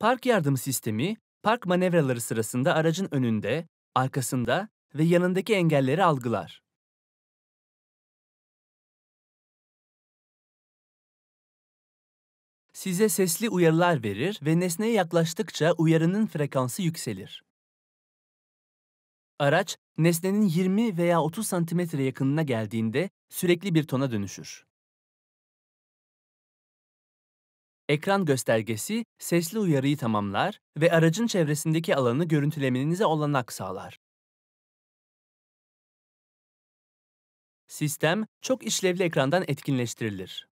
Park yardım sistemi, park manevraları sırasında aracın önünde, arkasında ve yanındaki engelleri algılar. Size sesli uyarılar verir ve nesneye yaklaştıkça uyarının frekansı yükselir. Araç, nesnenin 20 veya 30 santimetre yakınına geldiğinde sürekli bir tona dönüşür. Ekran göstergesi sesli uyarıyı tamamlar ve aracın çevresindeki alanı görüntülemenize olanak sağlar. Sistem çok işlevli ekrandan etkinleştirilir.